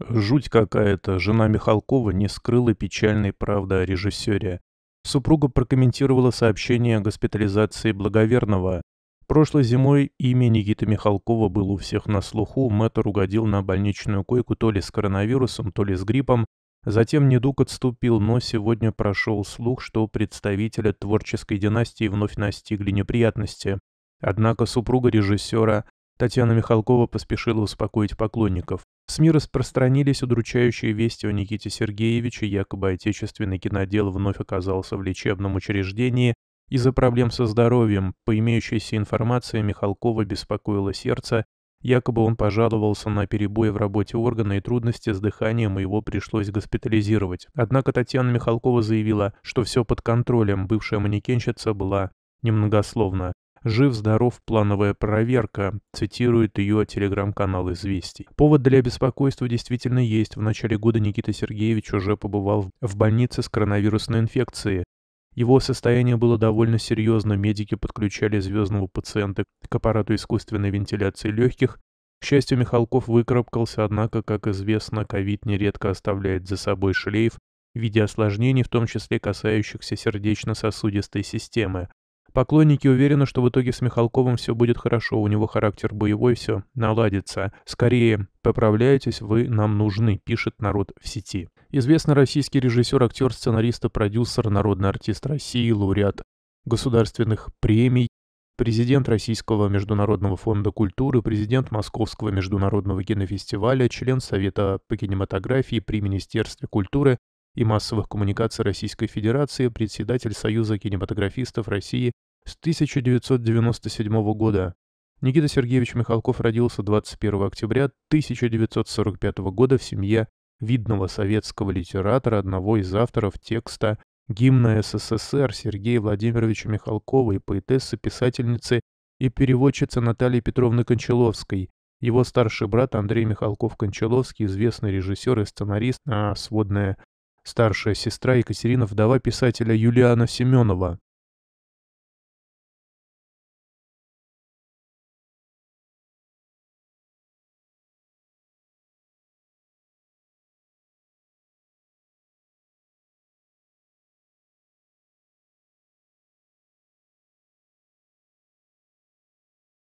Жуть какая-то, жена Михалкова не скрыла печальной правды о режиссере. Супруга прокомментировала сообщение о госпитализации Благоверного. Прошлой зимой имя Никиты Михалкова было у всех на слуху, мэтр угодил на больничную койку то ли с коронавирусом, то ли с гриппом. Затем недуг отступил, но сегодня прошел слух, что представителя творческой династии вновь настигли неприятности. Однако супруга режиссера Татьяна Михалкова поспешила успокоить поклонников. В СМИ распространились удручающие вести о Никите Сергеевиче, якобы отечественный кинодел вновь оказался в лечебном учреждении. Из-за проблем со здоровьем, по имеющейся информации, Михалкова беспокоило сердце, якобы он пожаловался на перебои в работе органа и трудности с дыханием, и его пришлось госпитализировать. Однако Татьяна Михалкова заявила, что все под контролем, бывшая манекенщица была немногословна. «Жив-здоров, плановая проверка», цитирует ее телеграм-канал «Известий». Повод для беспокойства действительно есть. В начале года Никита Сергеевич уже побывал в больнице с коронавирусной инфекцией. Его состояние было довольно серьезно, медики подключали звездного пациента к аппарату искусственной вентиляции легких. К счастью, Михалков выкарабкался, однако, как известно, ковид нередко оставляет за собой шлейф в виде осложнений, в том числе касающихся сердечно-сосудистой системы. Поклонники уверены, что в итоге с Михалковым все будет хорошо, у него характер боевой, все наладится. Скорее, поправляйтесь, вы нам нужны, пишет народ в сети. Известный российский режиссер, актер, сценарист и продюсер, народный артист России, лауреат государственных премий, президент Российского международного фонда культуры, президент Московского международного кинофестиваля, член Совета по кинематографии при Министерстве культуры и массовых коммуникаций Российской Федерации, председатель Союза кинематографистов России с 1997 года. Никита Сергеевич Михалков родился 21 октября 1945 года в семье видного советского литератора, одного из авторов текста гимна СССР Сергея Владимировича Михалкова и поэтессы-писательницы и переводчицы Натальи Петровны Кончаловской. Его старший брат Андрей Михалков-Кончаловский, известный режиссер и сценарист, а сводная старшая сестра Екатерина, вдова писателя Юлиана Семенова.